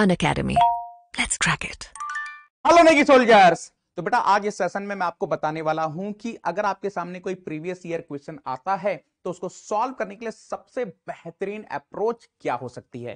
On Unacademy let's crack it hello Negi soldiers तो बेटा आज इस सेशन में मैं आपको बताने वाला हूं कि अगर आपके सामने कोई प्रीवियस ईयर क्वेश्चन आता है तो उसको सॉल्व करने के लिए सबसे बेहतरीन अप्रोच क्या हो सकती है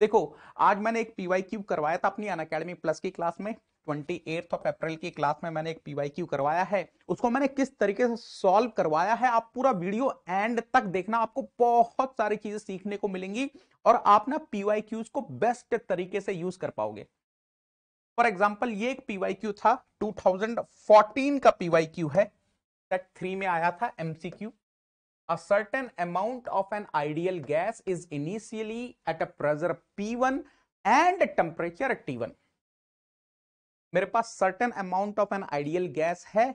देखो आज मैंने एक पीवाई क्यूब करवाया था अपनी अन अकेडमी प्लस की क्लास में ट्वेंटी एट्थ ऑफ अप्रैल की क्लास में मैंने एक पीवाई क्यू करवाया है उसको मैंने किस तरीके से सॉल्व करवाया है आप पूरा वीडियो एंड तक देखना आपको बहुत सारी चीजें सीखने को मिलेंगी और आप ना पीवाई क्यूज को बेस्ट तरीके से यूज कर पाओगे फॉर एग्जाम्पल ये एक पीवाई क्यू था 2014 का पीवाई क्यू है सेट थ्री में आया था MCQ A certain amount of an ideal gas is initially at a pressure P1 and temperature T1. मेरे पास certain amount of an ideal gas है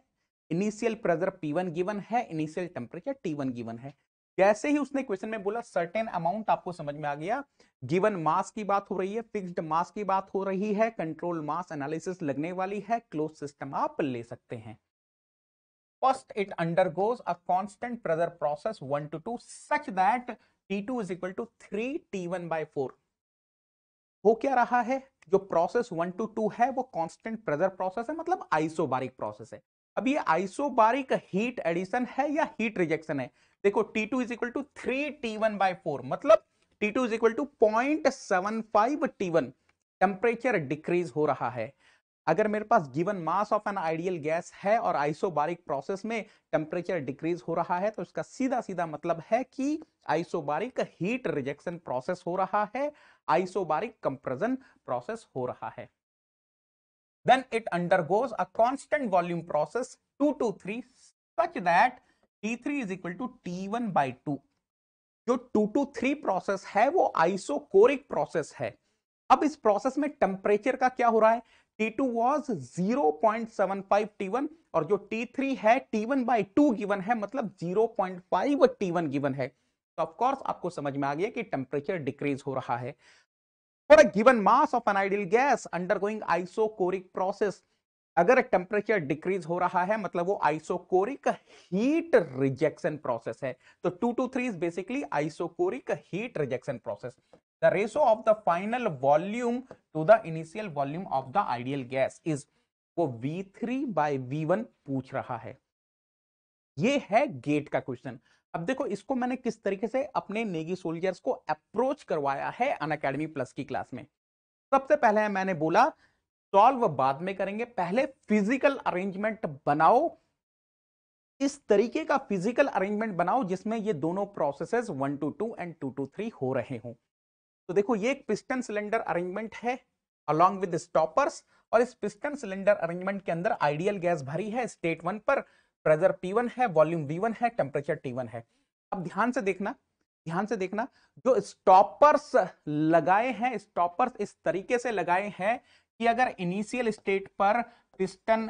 initial pressure P one given है initial temperature T one given है जैसे ही उसने question में बोला certain amount आपको समझ में आ गया गिवन मास की बात हो रही है फिक्स्ड मास की बात हो रही है कंट्रोल मास एनालिसिस लगने वाली है क्लोज सिस्टम आप ले सकते हैं first it undergoes a constant pressure process one to two such that T two is equal to three T one by four हो क्या रहा है जो प्रोसेस वन टू टू है वो कांस्टेंट प्रेशर प्रोसेस है मतलब आइसोबारिक प्रोसेस है अब ये आइसोबारिक हीट एडिशन है या हीट रिजेक्शन है देखो T2 two is equal to three T one by four मतलब T2 two is equal to point seven five T one temperature decrease हो रहा है अगर मेरे पास given mass of an ideal gas है और आइसोबारिक प्रोसेस में टेम्परेचर डिक्रीज हो रहा है तो इसका सीधा सीधा मतलब है कि आइसोबारिक हीट रिजेक्शन प्रोसेस हो रहा है आइसोबारिक कंप्रेशन प्रोसेस हो रहा है then it then a constant volume process two to three such that T three is equal to T one by two जो टू टू थ्री प्रोसेस है वो isochoric process है अब इस प्रोसेस में टेम्परेचर का क्या हो रहा है T2 was 0.75 T1 और जो T3 है T1 by 2 गिवन है मतलब 0.5 T1 गिवन है तो ऑफ कोर्स आपको समझ में आ गया कि टेम्परेचर डिक्रीज हो रहा है for a given mass of an ideal gas undergoing isochoric process अगर टेम्परेचर डिक्रीज हो रहा है मतलब वो आइसोकोरिक हीट रिजेक्शन प्रोसेस है तो two to three is basically isochoric heat rejection process the ratio of the final volume to the initial volume of the ideal gas is वो V3 by V1 पूछ रहा है ये है gate का question अब देखो इसको मैंने किस तरीके से अपने नेगी सोल्जर्स को अप्रोच करवाया है अन अकेडमी प्लस की क्लास में सबसे पहले मैंने बोला सॉल्व बाद में करेंगे पहले फिजिकल अरेंजमेंट बनाओ इस तरीके का फिजिकल अरेंजमेंट बनाओ जिसमें ये दोनों processes one to two and two to three हो रहे हों तो देखो ये एक पिस्टन सिलेंडर अरेंजमेंट है अलॉन्ग विद स्टॉपर्स और इस पिस्टन सिलेंडर अरेंजमेंट के अंदर आइडियल गैस भरी है स्टेट वन पर प्रेजर पी वन है वॉल्यूम वी वन है टेम्परेचर टी वन है अब ध्यान से देखना ध्यान से देखना जो स्टॉपर्स लगाए हैं स्टॉपर्स इस तरीके से लगाए हैं कि अगर इनिशियल स्टेट पर पिस्टन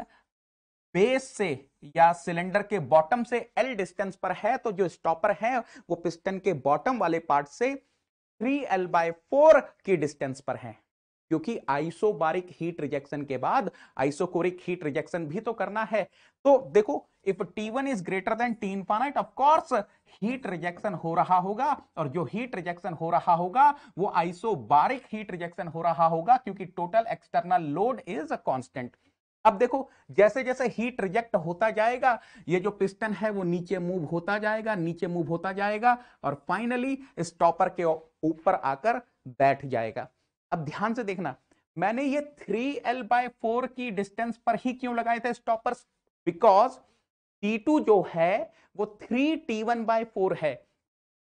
बेस से या सिलेंडर के बॉटम से एल डिस्टेंस पर है तो जो स्टॉपर है वो पिस्टन के बॉटम वाले पार्ट से थ्री एल बाय फोर की डिस्टेंस पर है क्योंकि आइसोबारिक हीट रिजेक्शन के बाद आइसोकोरिक हीट रिजेक्शन भी तो करना है तो देखो if T1 is greater than T infinite of course heat rejection हो रहा होगा और जो हीट रिजेक्शन हो रहा होगा वो आइसोबारिक हीट रिजेक्शन हो रहा होगा क्योंकि total external load is constant अब देखो जैसे जैसे हीट रिजेक्ट होता जाएगा ये जो पिस्टन है वो नीचे मूव होता जाएगा नीचे मूव होता जाएगा और फाइनली स्टॉपर के ऊपर आकर बैठ जाएगा अब ध्यान से देखना मैंने ये थ्री एल बाय फोर की डिस्टेंस पर ही क्यों लगाए थे स्टॉपर्स बिकॉज T2 जो है वो three T one by four है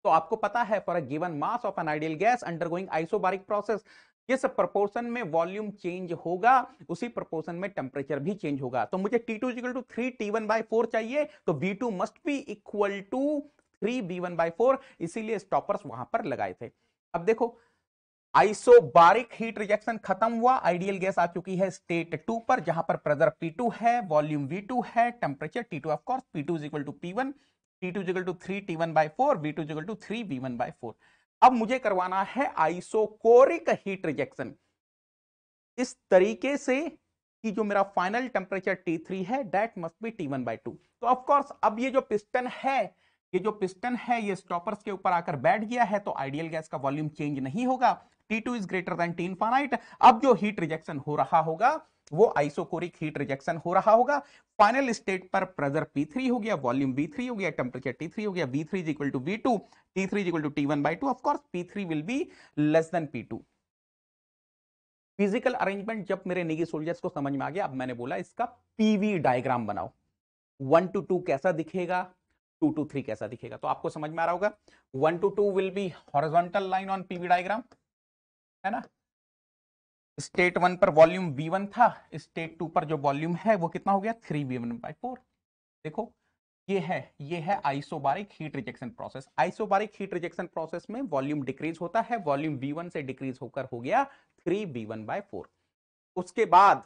तो आपको पता है for a given mass of an ideal gas undergoing isobaric process किस प्रपोर्सन में वॉल्यूम चेंज होगा उसी प्रपोर्सन में टेम्परेचर भी चेंज होगा तो मुझे T two equal to three T one by four चाहिए तो V two must be equal to three V one by four इसीलिए स्टॉपर्स वहां पर लगाए थे अब देखो आइसोबारिक हीट रिजेक्शन खत्म हुआ आइडियल गैस आ चुकी है स्टेट टू पर जहां पर प्रेशर टू है वॉल्यूम वी टू है temperature T two of course two is equal to P P1 T2 is equal to three 3 T1 by 4 V2 is equal to three V one by four अब मुझे करवाना है isochoric heat rejection इस तरीके से कि जो मेरा फाइनल टेम्परेचर T3 है that must be T1 one by two तो ऑफकोर्स अब ये जो पिस्टन है ये जो पिस्टन है ये स्टॉपर्स के ऊपर आकर बैठ गया है तो आइडियल गैस का वॉल्यूम चेंज नहीं होगा T2 two is greater then अब जो हीट रिजेक्शन हो रहा होगा वो आइसोकोरिक हीट रिजेक्शन हो रहा होगा फाइनल स्टेट पर प्रेशर P3 हो गया वॉल्यूम V3 हो गया टेम्परेचर T3 हो गया V3 is equal to V2 T3 is equal to T1 by 2 of course P3 will be less than P2 physical arrangement जब मेरे निगी सोल्जर्स को समझ में आ गया अब मैंने बोला इसका पीवी डायग्राम बनाओ वन टू टू कैसा दिखेगा टू टू थ्री कैसा दिखेगा तो आपको समझ में आ रहा होगा one to two will be horizontal line on PV diagram है ना स्टेट वन पर वॉल्यूम वी वन था स्टेट टू पर जो वॉल्यूम है वो कितना हो गया three V one by four देखो ये है ये है isobaric heat rejection process isobaric heat rejection process में वॉल्यूम डिक्रीज होता है वॉल्यूम वी वन से डिक्रीज होकर हो गया three V one by four उसके बाद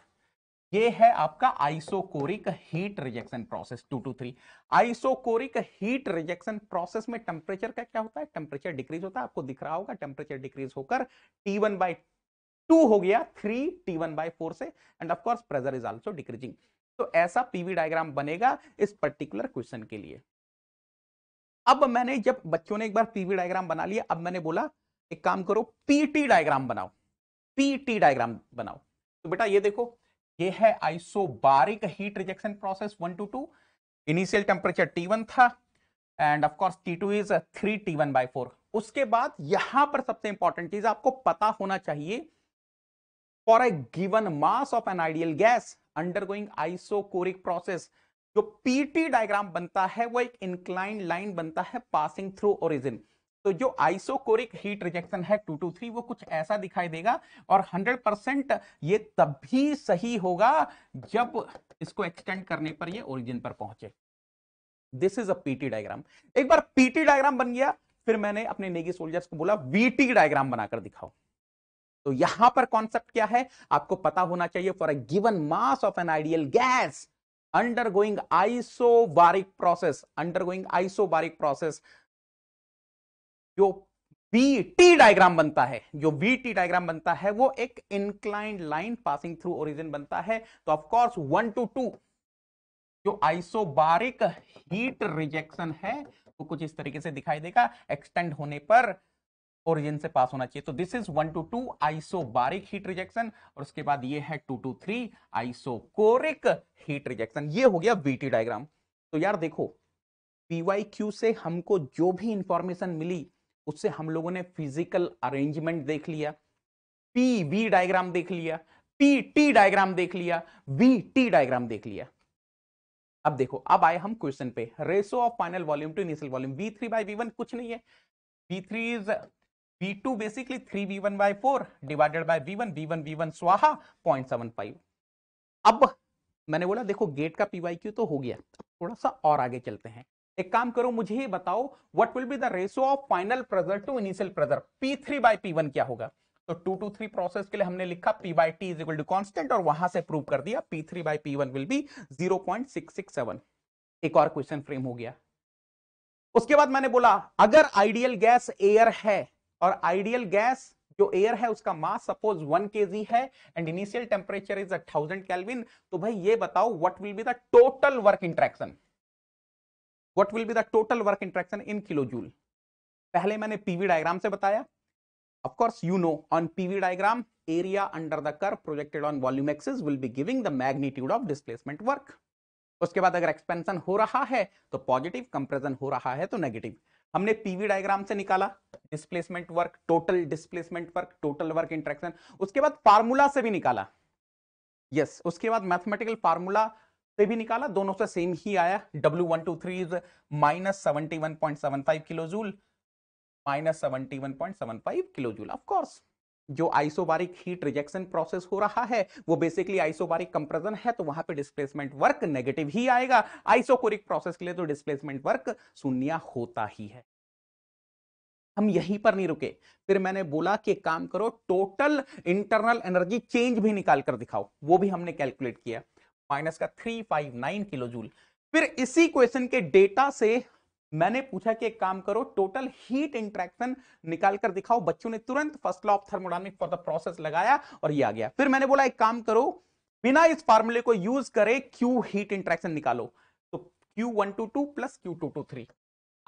ये है आपका isochoric heat rejection process two to three isochoric heat rejection process में टेम्परेचर का क्या होता है टेम्परेचर डिक्रीज होता है आपको दिख रहा होगा टेम्परेचर डिक्रीज होकर टी वन बाई टू हो गया three T one by four से and of course pressure is also decreasing तो ऐसा पीवी डायग्राम बनेगा इस पर्टिकुलर क्वेश्चन के लिए अब मैंने जब बच्चों ने एक बार पीवी डायग्राम बना लिया अब मैंने बोला एक काम करो पीटी डायग्राम बनाओ पीटी डायग्राम बनाओ तो बेटा ये देखो ये है isobaric heat rejection process one to two initial temperature T one था and of course T two is three T one by four उसके बाद यहां पर सबसे इंपॉर्टेंट चीज आपको पता होना चाहिए for a given mass of an ideal gas undergoing isocoric process जो पीटी डायग्राम बनता है वो एक इंक्लाइन लाइन बनता है पासिंग थ्रू ओरिजिन तो जो आइसोकोरिक हीट रिजेक्शन है टू टू थ्री वो कुछ ऐसा दिखाई देगा और 100 परसेंट ये तभी सही होगा जब इसको एक्सटेंड करने पर ये ओरिजिन पर पहुंचे this is a PT diagram एक बार पीटी डायग्राम बन गया फिर मैंने अपने नेगी सोल्जर्स को बोला वीटी डायग्राम बनाकर दिखाओ तो यहां पर कॉन्सेप्ट क्या है आपको पता होना चाहिए for a given mass of an ideal gas undergoing process process undergoing isobaric process जो टी डायग्राम बनता है जो टी डायग्राम बनता है वो एक inclined line passing through origin बनता है तो ऑफकोर्स वन टू टू जो जो आइसोबारिक हीट रिजेक्शन है वो कुछ इस तरीके से दिखाई देगा एक्सटेंड होने पर ओरिजिन से पास होना चाहिए तो this is one to two isobaric heat rejection और उसके बाद ये है two to three isochoric heat rejection ये हो गया बीटी डायग्राम तो यार देखो PYQ से हमको जो भी इंफॉर्मेशन मिली उससे हम लोगों ने फिजिकल अरेंजमेंट देख लिया पी वी डायग्राम देख लिया पी टी डायग्राम देख लिया वी टी डायग्राम देख लिया अब देखो अब आए हम क्वेश्चन पे ratio of final volume to initial volume V three by V one कुछ नहीं है वी थ्री इज स्वाहा अब मैंने बोला देखो गेट का तो हो गया थोड़ा सा और आगे चलते हैं एक काम करो मुझे बताओ what will be the of final to initial three by P क्या होगा तो टू टू थ्री प्रोसेस के लिए हमने लिखा P by T is equal to constant और वहां से प्रूव कर दिया three by P will be zero एक और क्वेश्चन फ्रेम हो गया उसके बाद मैंने बोला अगर आइडियल गैस एयर है और आइडियल गैस जो एयर है उसका मास सपोज वन के है and initial temperature is thousand kelvin तो भाई ये बताओ what will be the total work interaction what will be the total work interaction in kilo joule पहले मैंने पीवी डायग्राम से बताया of course you know on pv diagram area under the curve projected on volume axis will be giving the magnitude of displacement work उसके बाद अगर expansion हो रहा है तो पॉजिटिव कंप्रेशन हो रहा है तो नेगेटिव हमने पीवी डायग्राम से निकाला displacement work total displacement work total work interaction उसके बाद फार्मूला से भी निकाला यस yes, उसके बाद मैथमेटिकल फार्मूला से भी निकाला दोनों से सेम ही आया W one two three is minus seventy one point seven five kilo joule minus seventy one point seven five kilo joule of course जो आइसोबारिक हीट रिजेक्शन प्रोसेस हो रहा है वो बेसिकली आइसोबारिक कंप्रेशन है तो वहां पे डिस्प्लेसमेंट वर्क नेगेटिव ही आएगा आइसोकोरिक प्रोसेस के लिए तो डिस्प्लेसमेंट वर्क शून्य होता ही है हम यहीं पर नहीं रुके फिर मैंने बोला कि काम करो टोटल इंटरनल एनर्जी चेंज भी निकाल कर दिखाओ वो भी हमने कैलकुलेट किया माइनस का three five nine kilo joule फिर इसी क्वेश्चन के डेटा से मैंने पूछा कि एक काम करो टोटल हीट इंट्रैक्शन निकालकर दिखाओ बच्चों ने तुरंत first law of thermodynamic for the process लगाया और ये आ गया फिर मैंने बोला एक काम करो बिना इस फार्मूले को यूज करे क्यू हीट इंट्रैक्शन निकालो तो Q one to two plus Q two to three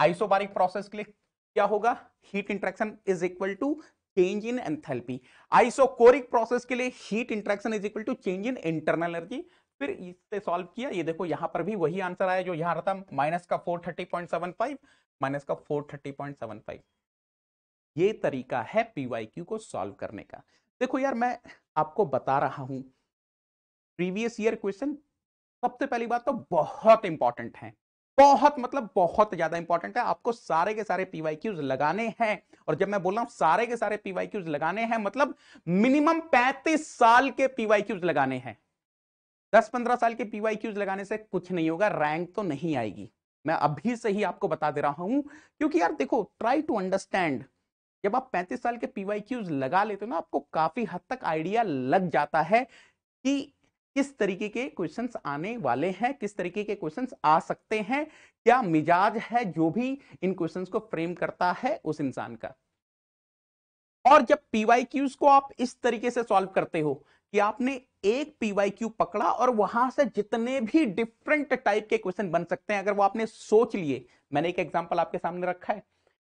isobaric process के लिए क्या होगा heat interaction is equal to change in enthalpy isochoric process के लिए heat interaction is equal to change in internal energy फिर इससे सॉल्व किया ये देखो यहाँ पर भी वही आंसर आया जो यहाँ रहता माइनस का four thirty point seven five minus का four thirty point seven five ये तरीका है पी वाई क्यू को सॉल्व करने का देखो यार मैं आपको बता रहा हूं प्रीवियस ईयर क्वेश्चन सबसे पहली बात तो बहुत इंपॉर्टेंट है बहुत मतलब बहुत ज्यादा इंपॉर्टेंट है आपको सारे के सारे पीवाई क्यूज लगाने हैं और जब मैं बोल रहा हूं सारे के सारे पीवाई क्यूज लगाने हैं मतलब मिनिमम पैंतीस साल के पीवाई क्यूज लगाने हैं दस पंद्रह साल के पीवाई क्यूज लगाने से कुछ नहीं होगा रैंक तो नहीं आएगी मैं अभी से ही आपको बता दे रहा हूं क्योंकि यार देखो ट्राई टू अंडरस्टैंड जब आप पैंतीस साल के पीवाई क्यूज लगा लेते हो ना आपको काफी हद तक आइडिया लग जाता है कि किस तरीके के क्वेश्चंस आने वाले हैं किस तरीके के क्वेश्चंस आ सकते हैं क्या मिजाज है जो भी इन क्वेश्चंस को फ्रेम करता है उस इंसान का और जब पीवाई क्यूज को आप इस तरीके से सॉल्व करते हो कि आपने एक पीवाईक्यू पकड़ा और वहां से जितने भी डिफरेंट टाइप के क्वेश्चन बन सकते हैं अगर वो आपने सोच लिए मैंने एक एग्जाम्पल आपके सामने रखा है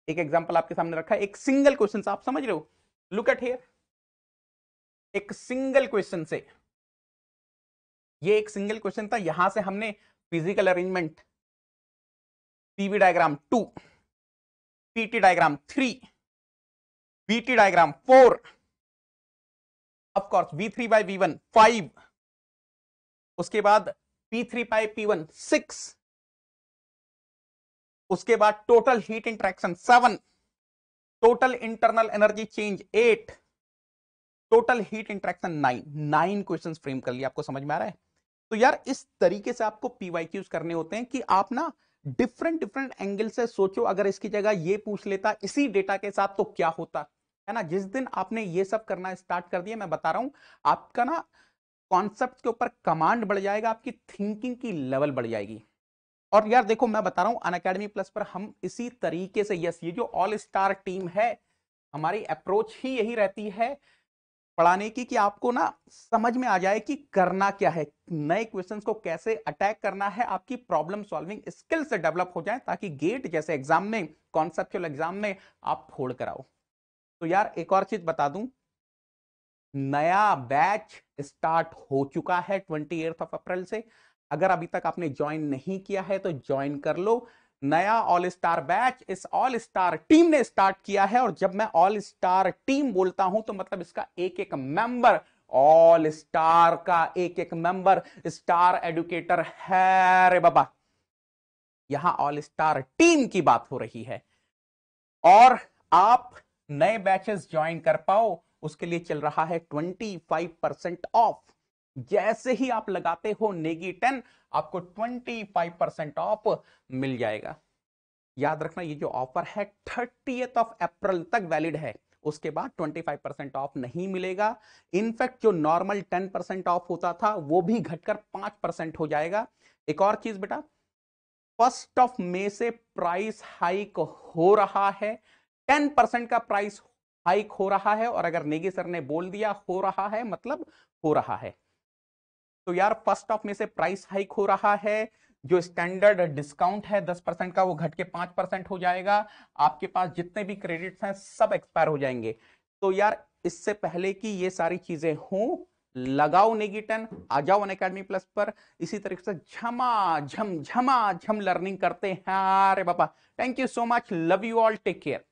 एक एग्जाम्पल आपके सामने रखा है एक सिंगल क्वेश्चन से आप समझ रहे हो लुक एट हेयर एक सिंगल क्वेश्चन से ये एक सिंगल क्वेश्चन था यहां से हमने physical arrangement PV diagram two PT diagram three VT diagram four of three by by one five उसके बाद P three by P one six उसके बाद total heat interaction seven total internal energy change eight total heat interaction nine nine question frame कर लिया आपको समझ में आ रहा है तो यार इस तरीके से आपको क्यूज करने होते हैं कि आप ना डिफरेंट डिफरेंट एंगल से सोचो अगर इसकी जगह ये पूछ लेता इसी डेटा के साथ तो क्या होता है ना जिस दिन आपने ये सब करना स्टार्ट कर दिया मैं बता रहा हूं आपका ना कॉन्सेप्ट के ऊपर कमांड बढ़ जाएगा आपकी थिंकिंग की लेवल बढ़ जाएगी और यार देखो मैं बता रहा अन अकेडमी प्लस पर हम इसी तरीके से यस ये जो ऑल स्टार टीम है हमारी अप्रोच ही यही रहती है पढ़ाने की कि आपको ना समझ में आ जाए कि करना क्या है नए क्वेश्चंस को कैसे अटैक करना है आपकी प्रॉब्लम सॉल्विंग स्किल्स से डेवलप हो जाए ताकि गेट जैसे एग्जाम में कॉन्सेप्चुअल एग्जाम में आप फोड़ कराओ तो यार एक और चीज बता दूं नया बैच स्टार्ट हो चुका है ट्वेंटी एथ ऑफ अप्रैल से अगर अभी तक आपने ज्वाइन नहीं किया है तो ज्वाइन कर लो नया ऑल स्टार बैच इस ऑल स्टार टीम ने स्टार्ट किया है और जब मैं ऑल स्टार टीम बोलता हूं तो मतलब इसका एक एक मेंबर ऑल स्टार का एक एक मेंबर स्टार एडुकेटर है रे बाबा यहां ऑल स्टार टीम की बात हो रही है और आप नए बैचेस ज्वाइन कर पाओ उसके लिए चल रहा है 25 परसेंट ऑफ जैसे ही आप लगाते हो नेगी टेन आपको 25 परसेंट ऑफ मिल जाएगा याद रखना ये जो ऑफर है थर्टी ऑफ अप्रैल तक वैलिड है उसके बाद 25 परसेंट ऑफ नहीं मिलेगा इनफैक्ट जो नॉर्मल 10 परसेंट ऑफ होता था वो भी घटकर 5 परसेंट हो जाएगा एक और चीज बेटा फर्स्ट ऑफ मे से प्राइस हाइक हो रहा है टेन परसेंट का प्राइस हाइक हो रहा है और अगर नेगी सर ने बोल दिया हो रहा है मतलब हो रहा है तो यार फर्स्ट ऑफ में से प्राइस हाइक हो रहा है जो स्टैंडर्ड डिस्काउंट है दस परसेंट का वो घट के पांच परसेंट हो जाएगा आपके पास जितने भी क्रेडिट्स हैं सब एक्सपायर हो जाएंगे तो यार इससे पहले कि ये सारी चीजें हों लगाओ नेगेटन आ जाओ अन अकेडमी प्लस पर इसी तरीके से झमा झम झमा झम लर्निंग करते हैं अरे बाबा thank you so much love you all take care